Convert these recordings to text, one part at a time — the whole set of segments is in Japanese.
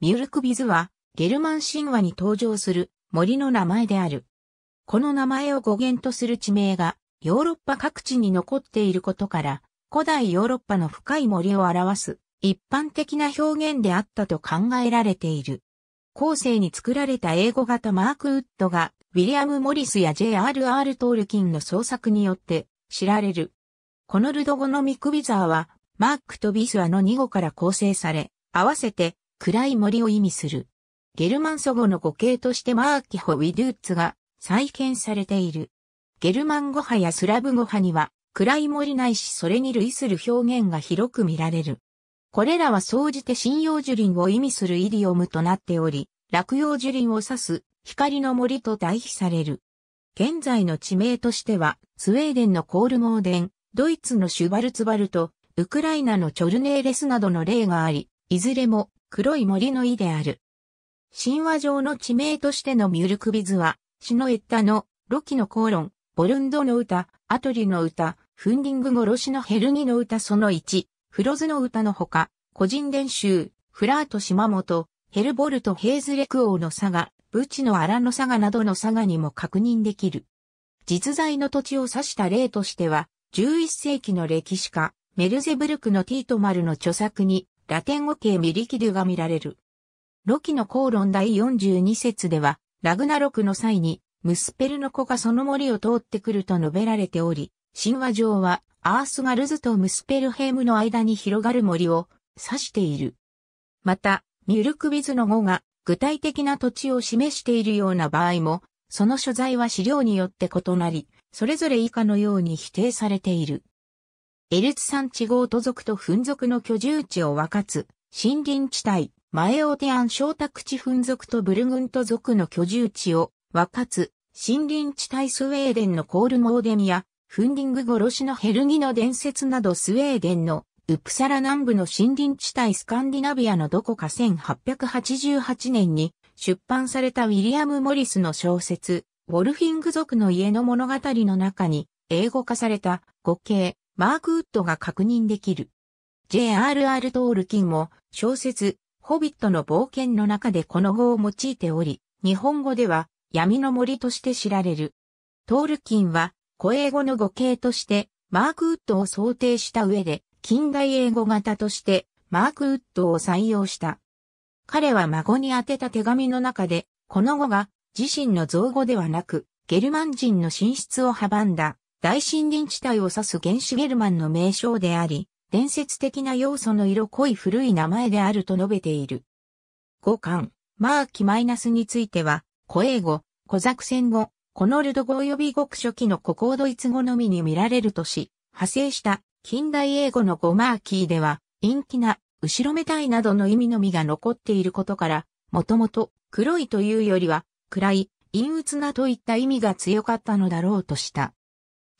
ミュルクビズは、ゲルマン神話に登場する森の名前である。この名前を語源とする地名が、ヨーロッパ各地に残っていることから、古代ヨーロッパの深い森を表す一般的な表現であったと考えられている。後世に作られた英語型マークウッドが、ウィリアム・モリスや J.R.R. トールキンの創作によって知られる。このルド語のミクビザーは、マークとビスアの2語から構成され、合わせて暗い森を意味する。ゲルマン祖語の語形としてマーキホ・ウィドゥッツが再建されている。ゲルマン語派やスラブ語派には、暗い森ないしそれに類する表現が広く見られる。これらは総じて針葉樹林を意味するイディオムとなっており、落葉樹林を指す光の森と対比される。現在の地名としては、スウェーデンのコールモーデン、ドイツのシュバルツバルト、ウクライナのチョルネーレスなどの例があり、いずれも黒い森の意である。神話上の地名としてのミュルクビズは、シノエッタの、ロキのコロン、ボルンドの歌、アトリの歌、フンディング殺しのヘルニの歌その1、フロズの歌のほか、個人練習、フラート島本、ヘルボルト・ヘイズレク王の佐賀、ブチの荒の佐賀などの佐賀にも確認できる。実在の土地を指した例としては、11世紀の歴史家、メルゼブルクのティートマルの著作に、ラテン語系ミリキドゥが見られる。ロキの口論第42節では、ラグナロクの際に、ムスペルの子がその森を通ってくると述べられており、神話上は、アースガルズとムスペルヘームの間に広がる森を指している。また、ミュルクビズの語が具体的な土地を示しているような場合も、その所在は資料によって異なり、それぞれ以下のように否定されている。エルツ山地豪都族と墳族の居住地を分かつ、森林地帯、前オテアン小宅地墳族とブルグント族の居住地を分かつ、森林地帯スウェーデンのコールモーデミア、フンディング殺しのヘルギの伝説などスウェーデンのウプサラ南部の森林地帯スカンディナビアのどこか1888年に出版されたウィリアム・モリスの小説、ウォルフィング族の家の物語の中に英語化された語形、マークウッドが確認できる。J.R.R. トールキンも小説、ホビットの冒険の中でこの語を用いており、日本語では闇の森として知られる。トールキンは古英語の語形としてマークウッドを想定した上で近代英語型としてマークウッドを採用した。彼は孫に宛てた手紙の中でこの語が自身の造語ではなくゲルマン人の進出を阻んだ大森林地帯を指す原始ゲルマンの名称であり、伝説的な要素の色濃い古い名前であると述べている。五巻、マーキマイナスについては、古英語、古作戦語、コノルド語及び極初期の古行ドイツ語のみに見られるとし、派生した近代英語のゴマーキーでは、陰気な、後ろめたいなどの意味のみが残っていることから、もともと黒いというよりは、暗い、陰鬱なといった意味が強かったのだろうとした。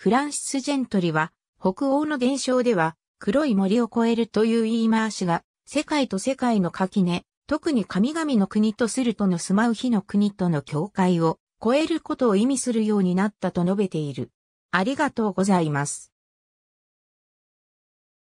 フランシス・ジェントリは、北欧の伝承では、黒い森を越えるという言い回しが、世界と世界の垣根、特に神々の国とするとの住まう日の国との境界を、超えることを意味するようになったと述べている。ありがとうございます。